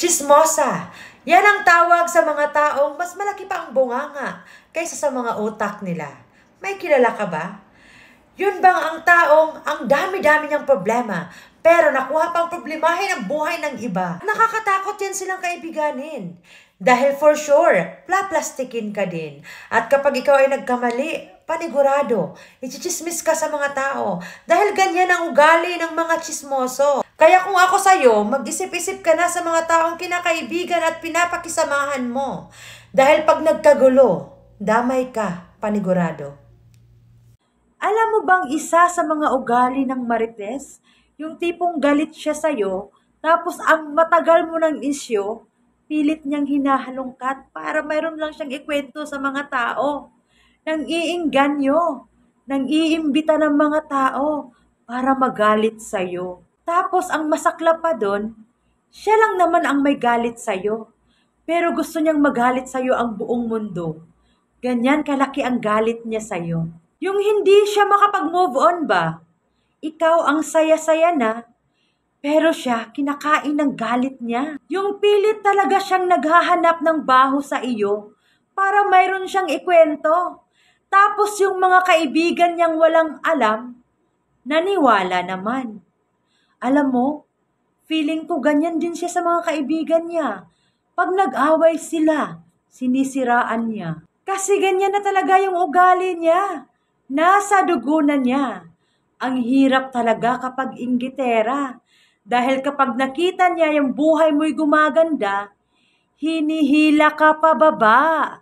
Chismosa. Yan ang tawag sa mga taong mas malaki pa ang bunganga kaysa sa mga utak nila. May kilala ka ba? Yun bang ang taong ang dami-dami niyang problema pero nakuha pang problemahin ang buhay ng iba? Nakakatakot yan silang kaibiganin. Dahil for sure, plaplastikin ka din. At kapag ikaw ay nagkamali, panigurado, ichichismis ka sa mga tao. Dahil ganyan ang ugali ng mga chismoso. Kaya kung ako sa'yo, mag-isip-isip ka na sa mga taong kinakaibigan at pinapakisamahan mo. Dahil pag nagkagulo, damay ka, panigurado. Alam mo bang isa sa mga ugali ng Marites, yung tipong galit siya sa'yo, tapos ang matagal mo ng isyo, pilit niyang hinahalongkat para mayroon lang siyang ikwento sa mga tao. Nang iingganyo, nang iimbita ng mga tao para magalit sa'yo. Tapos ang masakla pa doon, siya lang naman ang may galit sa'yo. Pero gusto niyang magalit sa'yo ang buong mundo. Ganyan kalaki ang galit niya sa'yo. Yung hindi siya makapag-move on ba? Ikaw ang saya-saya na, pero siya kinakain ng galit niya. Yung pilit talaga siyang naghahanap ng baho sa iyo para mayroon siyang ikwento. Tapos yung mga kaibigan niyang walang alam, naniwala naman. Alam mo, feeling ko ganyan din siya sa mga kaibigan niya. Pag nag-away sila, sinisiraan niya. Kasi ganyan na talaga yung ugali niya. Nasa dugo na niya. Ang hirap talaga kapag inggitera. Dahil kapag nakita niya yung buhay mo'y gumaganda, hinihila ka pababa.